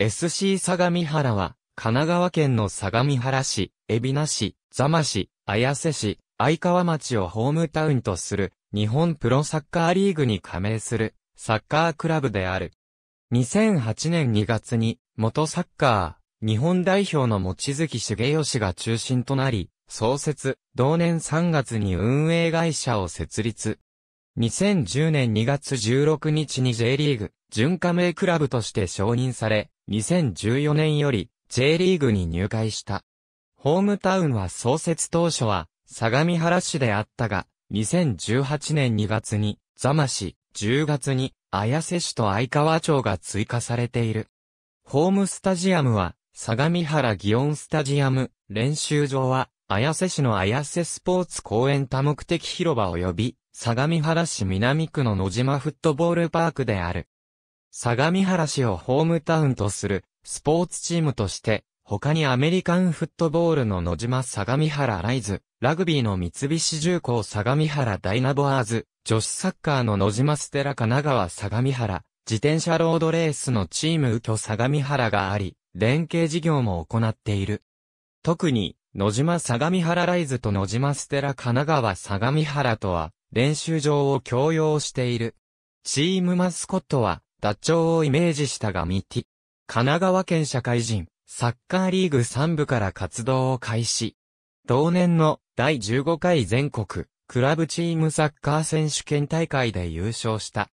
SC 相模原は、神奈川県の相模原市、海老名市、座間市、綾瀬市、相川町をホームタウンとする、日本プロサッカーリーグに加盟する、サッカークラブである。2008年2月に、元サッカー、日本代表の持月茂義が中心となり、創設、同年3月に運営会社を設立。2010年2月16日に J リーグ、準加盟クラブとして承認され、2014年より J リーグに入会した。ホームタウンは創設当初は相模原市であったが、2018年2月に座間市、10月に綾瀬市と相川町が追加されている。ホームスタジアムは相模原祇園スタジアム、練習場は綾瀬市の綾瀬スポーツ公園多目的広場及び相模原市南区の野島フットボールパークである。相模原市をホームタウンとするスポーツチームとして、他にアメリカンフットボールの野島相模原ライズ、ラグビーの三菱重工相模原ダイナボアーズ、女子サッカーの野島ステラ神奈川相模原、自転車ロードレースのチーム右京相模原があり、連携事業も行っている。特に、野島相模原ライズと野島ステラ神奈川相模原とは、練習場を共用している。チームマスコットは、ダチョウをイメージしたがミティ。神奈川県社会人、サッカーリーグ3部から活動を開始。同年の第15回全国、クラブチームサッカー選手権大会で優勝した。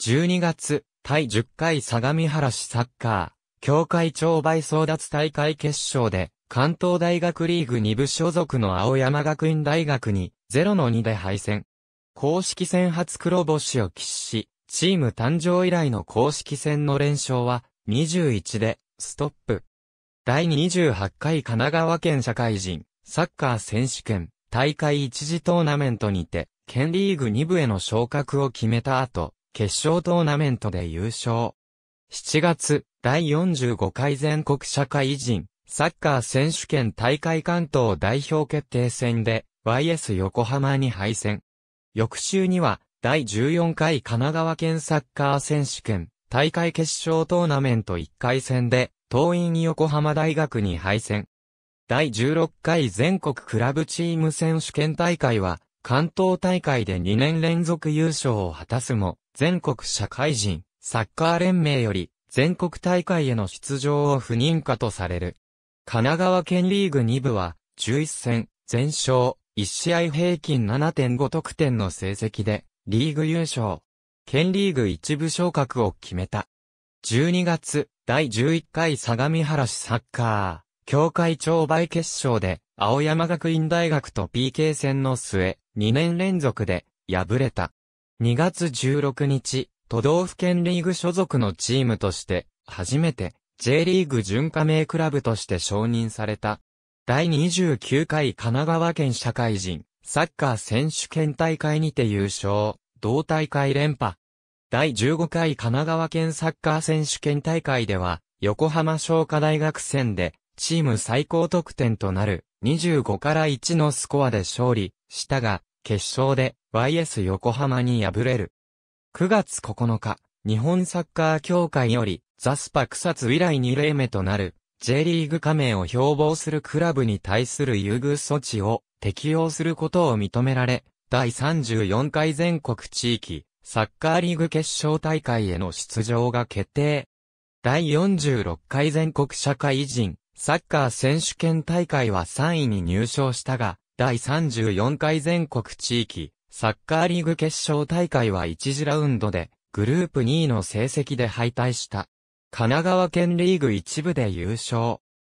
12月、第10回相模原市サッカー、協会長倍争奪大会決勝で、関東大学リーグ2部所属の青山学院大学に0の2で敗戦。公式戦初黒星を喫し、チーム誕生以来の公式戦の連勝は21でストップ。第28回神奈川県社会人サッカー選手権大会一次トーナメントにて、県リーグ2部への昇格を決めた後、決勝トーナメントで優勝。7月、第45回全国社会人サッカー選手権大会関東代表決定戦で YS 横浜に敗戦。翌週には第14回神奈川県サッカー選手権大会決勝トーナメント1回戦で、東院横浜大学に敗戦。第16回全国クラブチーム選手権大会は、関東大会で2年連続優勝を果たすも、全国社会人、サッカー連盟より、全国大会への出場を不認可とされる。神奈川県リーグ2部は、11戦、全勝、1試合平均7.5得点の成績で、リーグ優勝、県リーグ一部昇格を決めた。12月、第11回相模原市サッカー、協会長売決勝で、青山学院大学と PK 戦の末、2年連続で、敗れた。2月16日、都道府県リーグ所属のチームとして、初めて、J リーグ準加盟クラブとして承認された。第29回神奈川県社会人、サッカー選手権大会にて優勝、同大会連覇。第15回神奈川県サッカー選手権大会では、横浜商科大学戦で、チーム最高得点となる25から1のスコアで勝利したが、決勝で YS 横浜に敗れる。9月9日、日本サッカー協会より、ザスパ草津以来2例目となる J リーグ加盟を標榜するクラブに対する優遇措置を適用することを認められ、第34回全国地域サッカーリーグ決勝大会への出場が決定。第46回全国社会人サッカー選手権大会は3位に入賞したが、第34回全国地域サッカーリーグ決勝大会は1次ラウンドでグループ2位の成績で敗退した。神奈川県リーグ一部で優勝。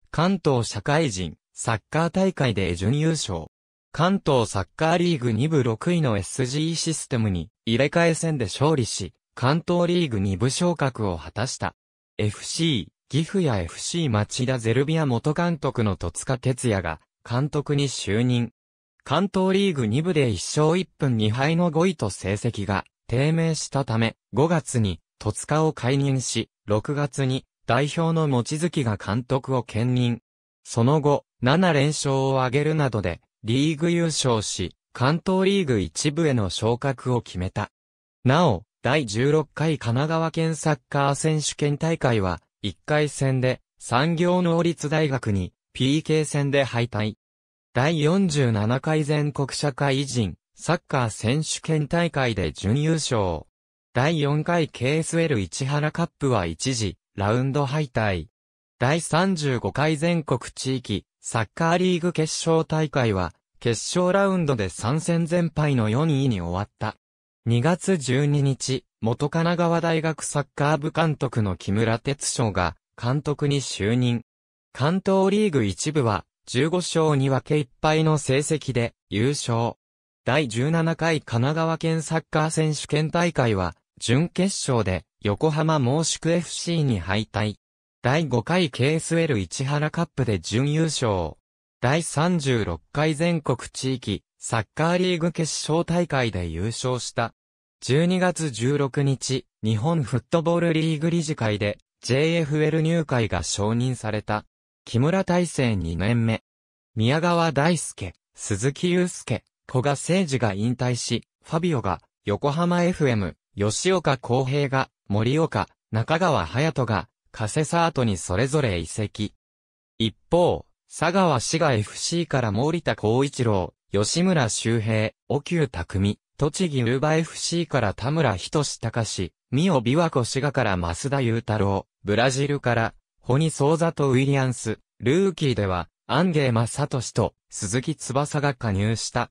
関東社会人、サッカー大会で準優勝。関東サッカーリーグ2部6位の SG システムに入れ替え戦で勝利し、関東リーグ2部昇格を果たした。FC、岐阜や FC 町田ゼルビア元監督の戸塚哲也が監督に就任。関東リーグ2部で1勝1分2敗の5位と成績が低迷したため、5月に戸塚を解任し、6月に代表の望月が監督を兼任。その後、7連勝を挙げるなどで、リーグ優勝し、関東リーグ一部への昇格を決めた。なお、第16回神奈川県サッカー選手権大会は、1回戦で、産業能率大学に、PK 戦で敗退。第47回全国社会人、サッカー選手権大会で準優勝。第4回 KSL 市原カップは一時、ラウンド敗退。第35回全国地域、サッカーリーグ決勝大会は、決勝ラウンドで参戦全敗の4位に終わった。2月12日、元神奈川大学サッカー部監督の木村哲章が、監督に就任。関東リーグ一部は、15勝2分け1敗の成績で、優勝。第17回神奈川県サッカー選手権大会は、準決勝で横浜猛宿 FC に敗退。第5回 KSL 市原カップで準優勝。第36回全国地域サッカーリーグ決勝大会で優勝した。12月16日、日本フットボールリーグ理事会で JFL 入会が承認された。木村大成2年目。宮川大輔、鈴木祐介、古賀誠二が引退し、ファビオが横浜 FM 吉岡康平が、森岡、中川隼人が、カセサートにそれぞれ移籍。一方、佐川市が FC から森田光一郎、吉村修平、奥久匠、栃木ルーバ FC から田村仁隆、三尾琵琶子滋賀から増田雄太郎、ブラジルから、ホニソーザとウィリアンス、ルーキーでは、アンゲートシと鈴木翼が加入した。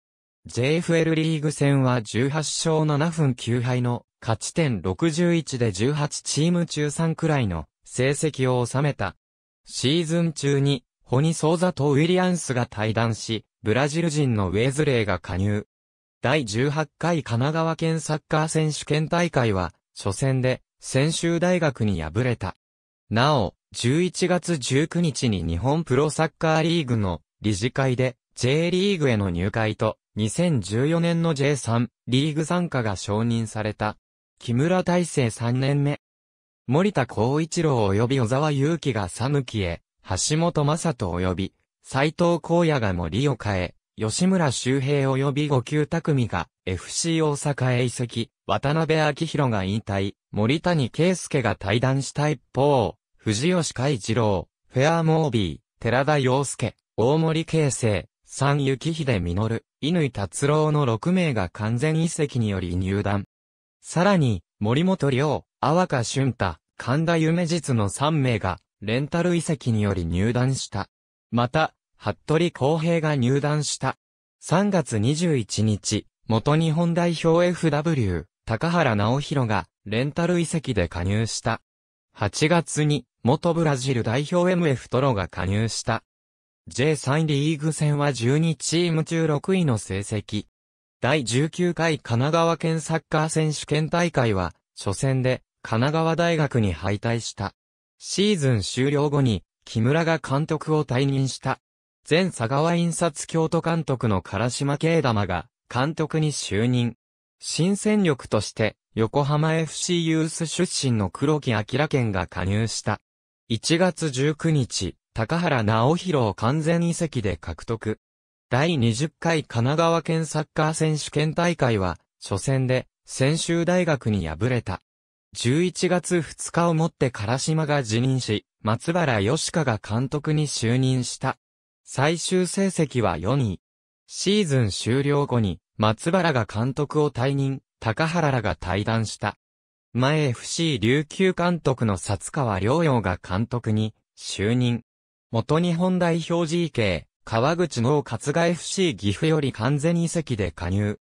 JFL リーグ戦は18勝7分9敗の勝ち点61で18チーム中3くらいの成績を収めた。シーズン中に、ホニソーザとウィリアンスが対談し、ブラジル人のウェズレーが加入。第18回神奈川県サッカー選手権大会は、初戦で、専修大学に敗れた。なお、11月19日に日本プロサッカーリーグの理事会で J リーグへの入会と2014年の J3 リーグ参加が承認された。木村大成3年目。森田光一郎及び小沢祐樹が寒抜へ、橋本正人及び、斎藤光也が森岡へ、吉村周平及び五級匠が FC 大阪へ移籍、渡辺明宏が引退、森谷圭介が退団した一方、藤吉海一郎、フェアモービー、寺田洋介、大森慶生、三幸秀実、乾達郎の6名が完全移籍により入団。さらに、森本亮、阿波香俊太、神田夢実の3名が、レンタル遺跡により入団した。また、服部公平が入団した。3月21日、元日本代表 FW、高原直弘が、レンタル遺跡で加入した。8月に、元ブラジル代表 MF トロが加入した。J3 リーグ戦は12チーム中6位の成績。第19回神奈川県サッカー選手権大会は、初戦で神奈川大学に敗退した。シーズン終了後に、木村が監督を退任した。前佐川印刷京都監督の唐島慶玉が監督に就任。新戦力として横浜 FC ユース出身の黒木明健が加入した。1月19日、高原直弘を完全移籍で獲得。第20回神奈川県サッカー選手権大会は、初戦で、専修大学に敗れた。11月2日をもって唐島が辞任し、松原義香が監督に就任した。最終成績は4位。シーズン終了後に、松原が監督を退任、高原らが退団した。前 FC 琉球監督の札川良洋が監督に就任。元日本代表 GK、川口の勝が FC 岐阜より完全移籍で加入。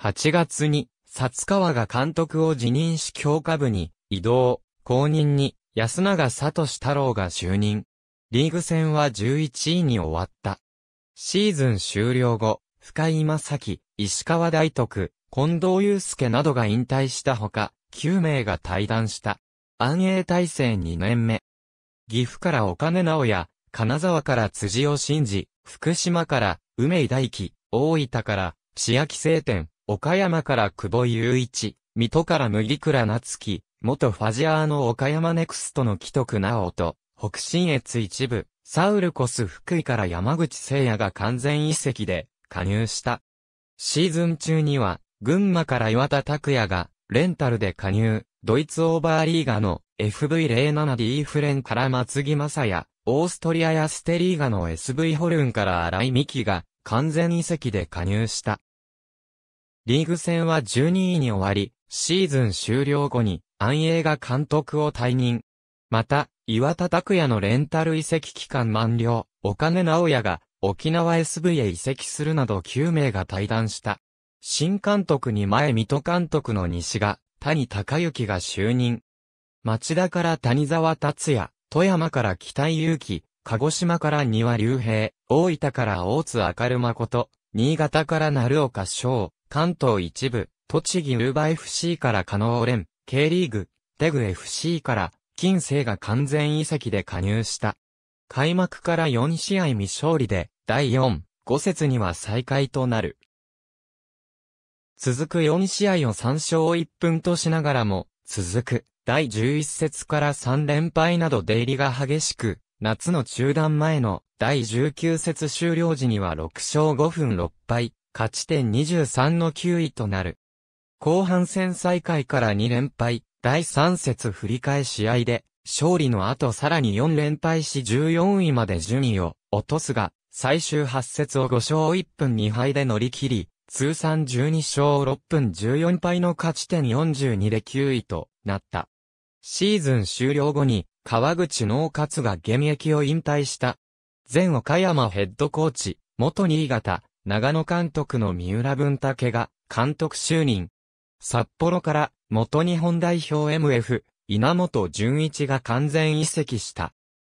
8月に、札川が監督を辞任し強化部に、移動、公認に、安永志太郎が就任。リーグ戦は11位に終わった。シーズン終了後、深井正樹、石川大徳、近藤祐介などが引退したほか、9名が退団した。安永体制2年目。岐阜から岡根直也、金沢から辻尾真治、福島から梅井大輝、大分から千秋聖天、岡山から久保雄一、水戸から麦倉夏樹、元ファジアーの岡山ネクストの既得直人、北信越一部、サウルコス福井から山口聖也が完全移籍で加入した。シーズン中には、群馬から岩田拓也が、レンタルで加入。ドイツオーバーリーガの FV07D フレンから松木正也、オーストリアやステリーガの SV ホルンから荒井美希が完全移籍で加入した。リーグ戦は12位に終わり、シーズン終了後に安永が監督を退任。また、岩田拓也のレンタル移籍期間満了、岡根直也が沖縄 SV へ移籍するなど9名が退団した。新監督に前水戸監督の西が谷隆行が就任。町田から谷沢達也、富山から北井祐希、鹿児島から丹羽竜平、大分から大津明る誠、新潟から鳴岡翔、関東一部、栃木ウーバ FC から加納連、K リーグ、デグ FC から、金星が完全移籍で加入した。開幕から4試合未勝利で、第4、5節には再開となる。続く4試合を3勝1分としながらも、続く第11節から3連敗など出入りが激しく、夏の中断前の第19節終了時には6勝5分6敗、勝ち点23の9位となる。後半戦再開から2連敗、第3節振り返試合で、勝利の後さらに4連敗し14位まで順位を落とすが、最終8節を5勝1分2敗で乗り切り、通算12勝6分14敗の勝ち点42で9位となった。シーズン終了後に、川口農活が現役を引退した。前岡山ヘッドコーチ、元新潟、長野監督の三浦文武が監督就任。札幌から元日本代表 MF、稲本純一が完全移籍した。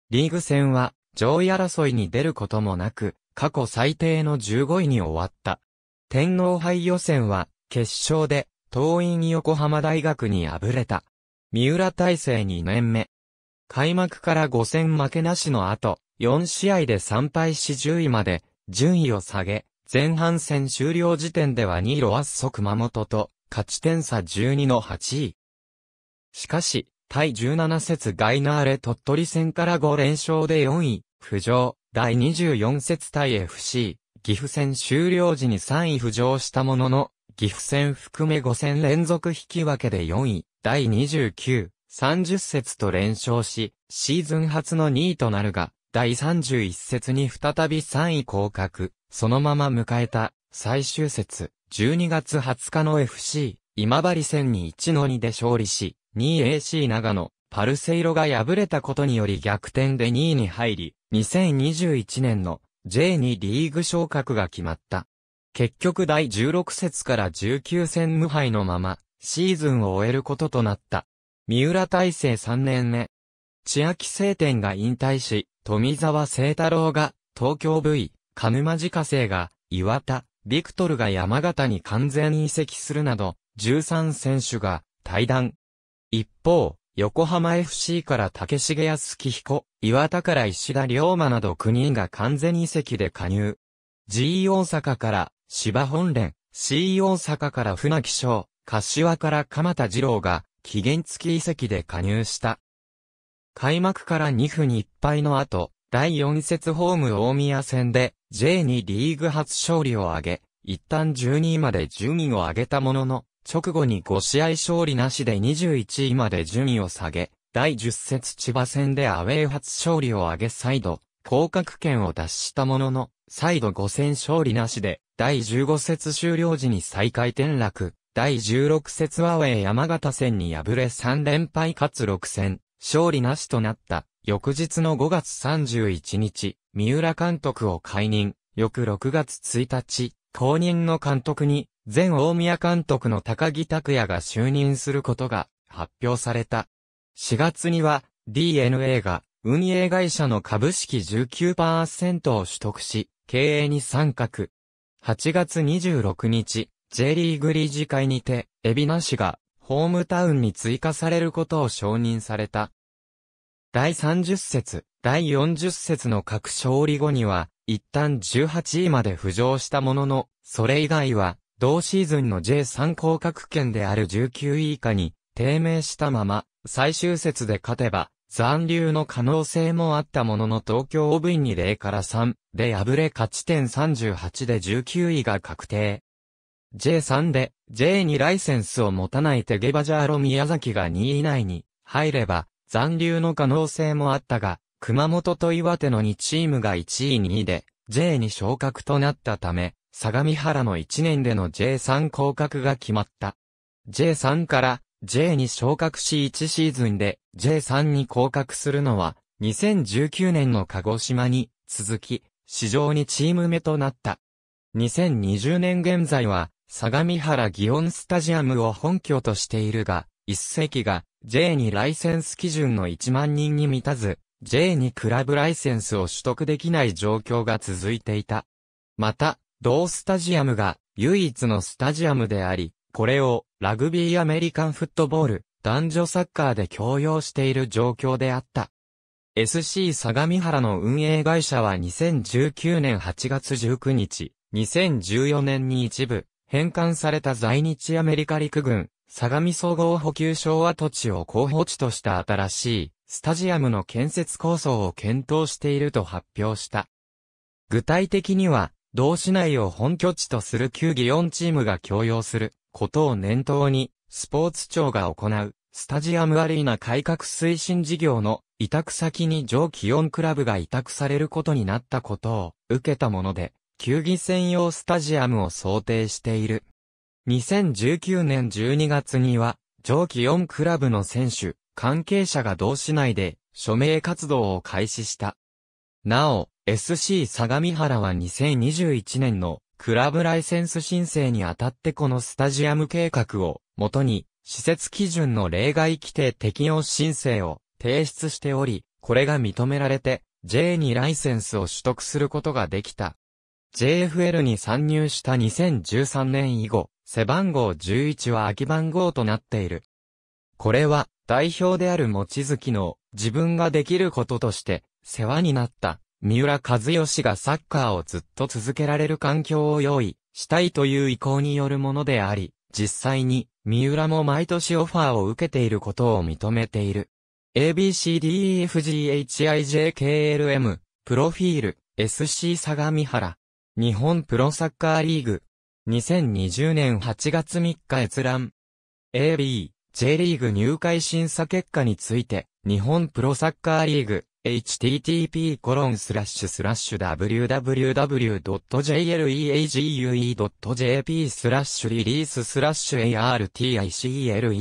リーグ戦は上位争いに出ることもなく、過去最低の15位に終わった。天皇杯予選は、決勝で、東院横浜大学に敗れた。三浦大成2年目。開幕から5戦負けなしの後、4試合で3敗し10位まで、順位を下げ、前半戦終了時点では2位ロアッソ熊本と、勝ち点差12の8位。しかし、対17節ガイナーレ鳥取戦から5連勝で4位、浮上、第24節対 FC、岐阜戦終了時に3位浮上したものの、岐阜戦含め5戦連続引き分けで4位、第29、30節と連勝し、シーズン初の2位となるが、第31節に再び3位降格、そのまま迎えた、最終節、12月20日の FC、今治戦に1の2で勝利し、2位 AC 長野、パルセイロが敗れたことにより逆転で2位に入り、2021年の J にリーグ昇格が決まった。結局第16節から19戦無敗のまま、シーズンを終えることとなった。三浦大成3年目。千秋聖天が引退し、富沢聖太郎が、東京 V、鹿沼自家製が、岩田、ビクトルが山形に完全移籍するなど、13選手が、退団。一方、横浜 FC から竹重康彦、岩田から石田龍馬など9人が完全移籍で加入。G 大阪から芝本連、C 大阪から船木翔、柏から鎌田二郎が期限付き移籍で加入した。開幕から2分ぱいの後、第4節ホーム大宮戦で J2 リーグ初勝利を挙げ、一旦12位まで順位を上げたものの、直後に5試合勝利なしで21位まで順位を下げ、第10節千葉戦でアウェイ初勝利を挙げ再度、降格圏を脱したものの、再度5戦勝利なしで、第15節終了時に再開転落、第16節アウェイ山形戦に敗れ3連敗かつ6戦、勝利なしとなった。翌日の5月31日、三浦監督を解任、翌6月1日、後任の監督に、前大宮監督の高木拓也が就任することが発表された。4月には DNA が運営会社の株式19%を取得し、経営に参画。8月26日、J リーグ理事会にて、海老名市がホームタウンに追加されることを承認された。第30節、第40節の各勝利後には、一旦18位まで浮上したものの、それ以外は、同シーズンの J3 降格圏である19位以下に低迷したまま、最終節で勝てば、残留の可能性もあったものの東京 o ンに0から3で敗れ勝ち点38で19位が確定。J3 で J2 ライセンスを持たないテゲバジャーロ宮崎が2位以内に入れば残留の可能性もあったが、熊本と岩手の2チームが1位2位で J2 昇格となったため、相模原の1年での J3 降格が決まった。J3 から J に昇格し1シーズンで J3 に降格するのは2019年の鹿児島に続き市場にチーム目となった。2020年現在は相模原祇園スタジアムを本拠としているが、一席が J にライセンス基準の1万人に満たず J にクラブライセンスを取得できない状況が続いていた。また、同スタジアムが唯一のスタジアムであり、これをラグビーアメリカンフットボール、男女サッカーで強要している状況であった。SC 相模原の運営会社は2019年8月19日、2014年に一部、返還された在日アメリカ陸軍、相模総合補給所跡地を候補地とした新しい、スタジアムの建設構想を検討していると発表した。具体的には、同市内を本拠地とする球技4チームが共用することを念頭に、スポーツ庁が行う、スタジアムアリーナ改革推進事業の委託先に上記4クラブが委託されることになったことを受けたもので、球技専用スタジアムを想定している。2019年12月には、上記4クラブの選手、関係者が同市内で署名活動を開始した。なお、SC 相模原は2021年のクラブライセンス申請にあたってこのスタジアム計画をもとに施設基準の例外規定適用申請を提出しており、これが認められて J2 ライセンスを取得することができた。JFL に参入した2013年以後、背番号11は空き番号となっている。これは代表である持月の自分ができることとして世話になった三浦和義がサッカーをずっと続けられる環境を用意したいという意向によるものであり、実際に三浦も毎年オファーを受けていることを認めている。ABCDEFGHIJKLM、プロフィール、SC 相模原。日本プロサッカーリーグ。2020年8月3日閲覧。AB、J リーグ入会審査結果について、日本プロサッカーリーグ、http://www.jleague.jp スラッシュリリーススラッシュ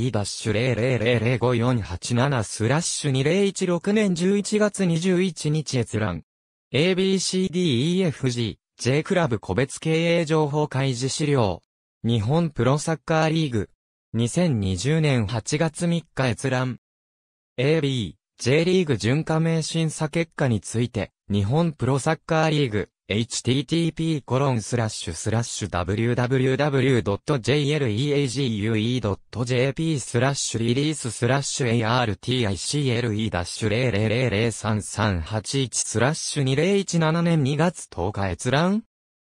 article-0000548 スラッシュ2016年11月21日閲覧 ABCDEFG J クラブ個別経営情報開示資料日本プロサッカーリーグ2020年8月3日閲覧 AB J リーグ準加盟審査結果について、日本プロサッカーリーグ、http://www.jleague.jp スラッシュリリーススラッシュ article-0003381 スラッシュ2017年2月10日閲覧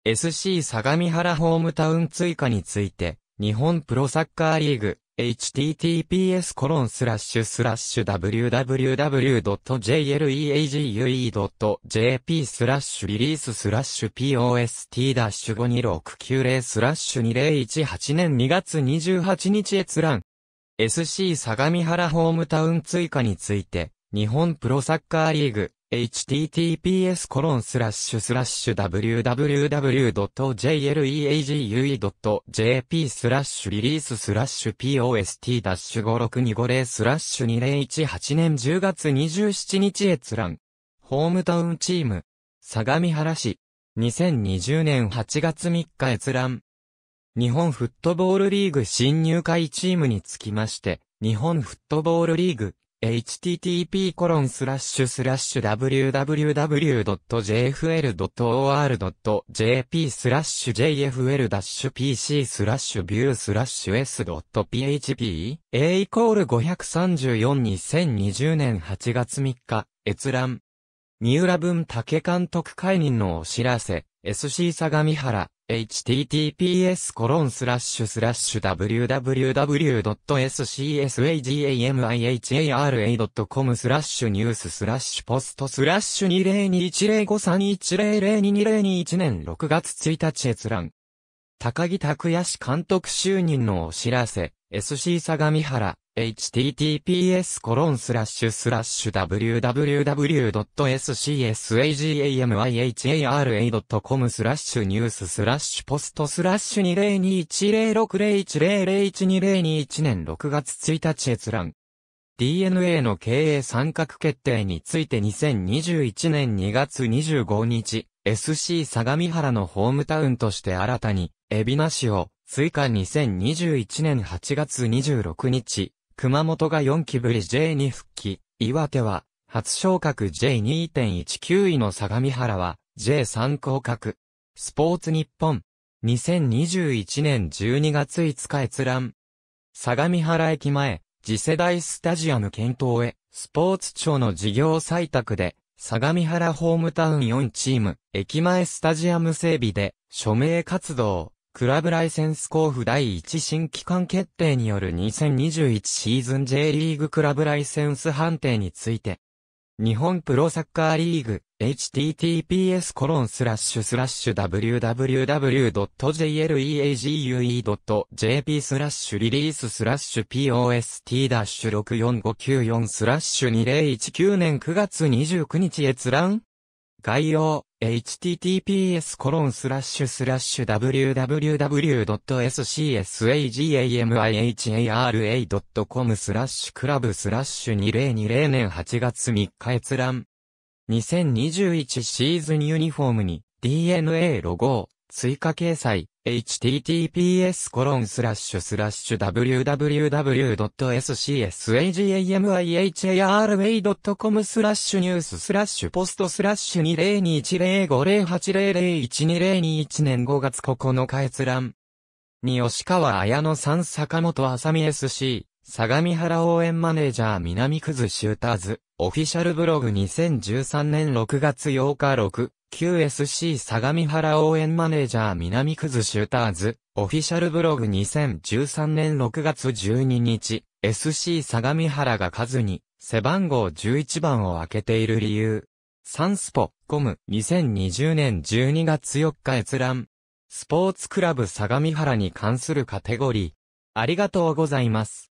SC 相模原ホームタウン追加について、日本プロサッカーリーグ、https://www.jleague.jp スラッシュリリーススラッシュ post-52690 スラッシュ2018年2月28日閲覧 SC 相模原ホームタウン追加について日本プロサッカーリーグ https コロンスラッシュスラッシュ www.jleague.jp スラッシュリリーススラッシュ post-56250 スラッシュ2018年10月27日閲覧。ホームタウンチーム。相模原市。2020年8月3日閲覧。日本フットボールリーグ新入会チームにつきまして、日本フットボールリーグ http://www.jfl.or.jp スラッシュ jfl-pc スラッシュビ e w スラッシュ s.php a イコール534 2020年8月3日閲覧三浦文武監督解任のお知らせ SC 相模原 https コロンスラッシュスラッシュ w w w s c s a g a m i h a r a c o m スラッシュニューススラッシュポストスラッシュ20210531002021年6月1日閲覧。高木拓也氏監督就任のお知らせ、SC 相模原。https コロンスラッシュスラッシュ www.scsagamihara.com スラッシュニューススラッシュポストスラッシュ20210601001202年6月1日閲覧。DNA の経営参画決定について2021年2月25日、SC 相模原のホームタウンとして新たに、海老名市を、追加2021年8月26日、熊本が4期ぶり J に復帰、岩手は、初昇格 J2.19 位の相模原は、J3 降格。スポーツ日本。2021年12月5日閲覧。相模原駅前、次世代スタジアム検討へ、スポーツ庁の事業採択で、相模原ホームタウン4チーム、駅前スタジアム整備で、署名活動。クラブライセンス交付第1新期間決定による2021シーズン J リーグクラブライセンス判定について、日本プロサッカーリーグ https コロンスラッシュスラッシュ www.jleague.jp スラッシュリリーススラッシュ post-64594 スラッシュ2019年9月29日閲覧概要 https://www.scsagamihara.com スラッシュクラブスラッシュ2020年8月3日閲覧。2021シーズンユニフォームに DNA ロゴを追加掲載。https://www.scsagamiha.com スラッシュニューススラッシュポストスラッシュ20210508001202年5月9日閲覧。に吉川綾乃さん坂本あさみ SC、相模原応援マネージャー南くずシューターズ、オフィシャルブログ2013年6月8日6、QSC 相模原応援マネージャー南くずシューターズ、オフィシャルブログ2013年6月12日、SC 相模原が数に、背番号11番を開けている理由。サンスポ、コム、2020年12月4日閲覧。スポーツクラブ相模原に関するカテゴリー。ありがとうございます。